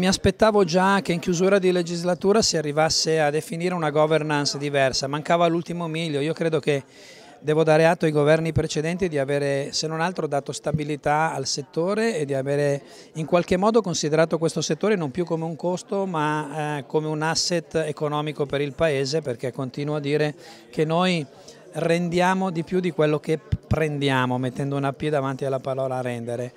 mi aspettavo già che in chiusura di legislatura si arrivasse a definire una governance diversa, mancava l'ultimo miglio, io credo che devo dare atto ai governi precedenti di avere se non altro dato stabilità al settore e di avere in qualche modo considerato questo settore non più come un costo ma eh, come un asset economico per il Paese perché continuo a dire che noi rendiamo di più di quello che prendiamo mettendo una P davanti alla parola rendere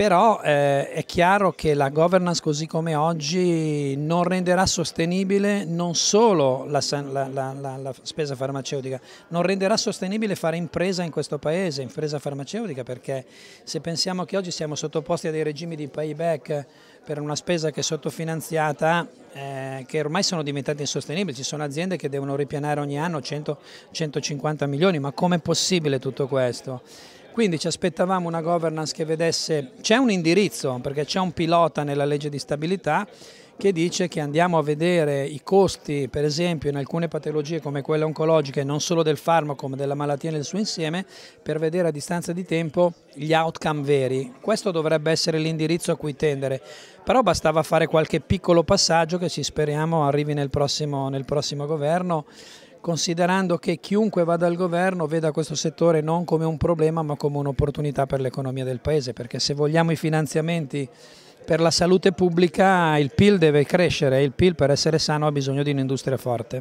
però eh, è chiaro che la governance così come oggi non renderà sostenibile non solo la, la, la, la, spesa farmaceutica, non renderà sostenibile fare impresa in questo paese, impresa farmaceutica, perché se pensiamo che oggi siamo sottoposti a dei regimi di payback per una spesa che è sottofinanziata, eh, che ormai sono diventati insostenibili, ci sono aziende che devono ripianare ogni anno 100, 150 milioni, ma com'è possibile tutto questo? Quindi ci aspettavamo una governance che vedesse, c'è un indirizzo perché c'è un pilota nella legge di stabilità che dice che andiamo a vedere i costi, per esempio in alcune patologie come quelle oncologiche, non solo del farmaco ma della malattia nel suo insieme, per vedere a distanza di tempo gli outcome veri. Questo dovrebbe essere l'indirizzo a cui tendere, però bastava fare qualche piccolo passaggio che ci speriamo arrivi nel prossimo, nel prossimo governo considerando che chiunque vada al governo veda questo settore non come un problema ma come un'opportunità per l'economia del Paese, perché se vogliamo i finanziamenti per la salute pubblica il PIL deve crescere e il PIL per essere sano ha bisogno di un'industria forte.